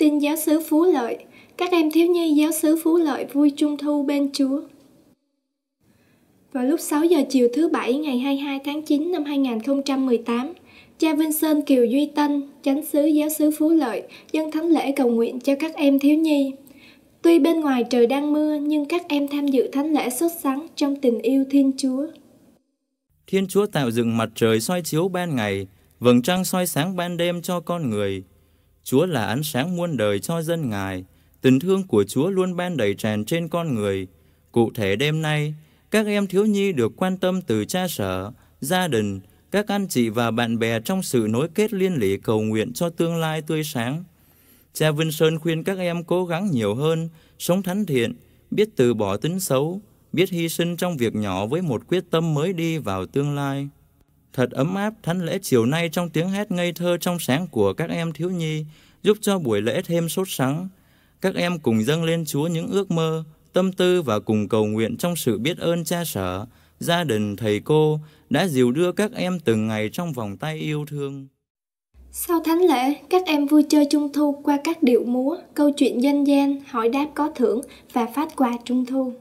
Tin giáo sứ Phú Lợi, các em thiếu nhi giáo sứ Phú Lợi vui trung thu bên Chúa. Vào lúc 6 giờ chiều thứ Bảy ngày 22 tháng 9 năm 2018, cha Vinh Sơn Kiều Duy Tân, chánh xứ giáo sứ Phú Lợi, dân thánh lễ cầu nguyện cho các em thiếu nhi. Tuy bên ngoài trời đang mưa nhưng các em tham dự thánh lễ sốt sắng trong tình yêu Thiên Chúa. Thiên Chúa tạo dựng mặt trời soi chiếu ban ngày, vầng trăng soi sáng ban đêm cho con người – Chúa là ánh sáng muôn đời cho dân Ngài. Tình thương của Chúa luôn ban đầy tràn trên con người. Cụ thể đêm nay, các em thiếu nhi được quan tâm từ cha sở, gia đình, các anh chị và bạn bè trong sự nối kết liên lỉ cầu nguyện cho tương lai tươi sáng. Cha Vinh Sơn khuyên các em cố gắng nhiều hơn, sống thánh thiện, biết từ bỏ tính xấu, biết hy sinh trong việc nhỏ với một quyết tâm mới đi vào tương lai. Thật ấm áp thánh lễ chiều nay trong tiếng hát ngây thơ trong sáng của các em thiếu nhi, giúp cho buổi lễ thêm sốt sắng. Các em cùng dâng lên Chúa những ước mơ, tâm tư và cùng cầu nguyện trong sự biết ơn cha sở, gia đình, thầy cô đã dìu đưa các em từng ngày trong vòng tay yêu thương. Sau thánh lễ, các em vui chơi trung thu qua các điệu múa, câu chuyện dân gian, hỏi đáp có thưởng và phát quà trung thu.